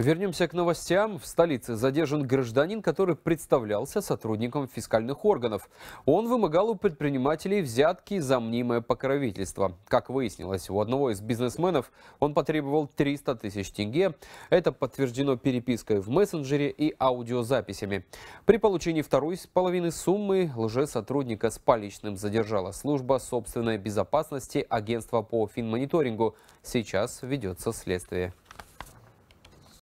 Вернемся к новостям. В столице задержан гражданин, который представлялся сотрудником фискальных органов. Он вымогал у предпринимателей взятки за мнимое покровительство. Как выяснилось, у одного из бизнесменов он потребовал 300 тысяч тенге. Это подтверждено перепиской в мессенджере и аудиозаписями. При получении второй половины суммы лжесотрудника с поличным задержала служба собственной безопасности агентства по финмониторингу. Сейчас ведется следствие.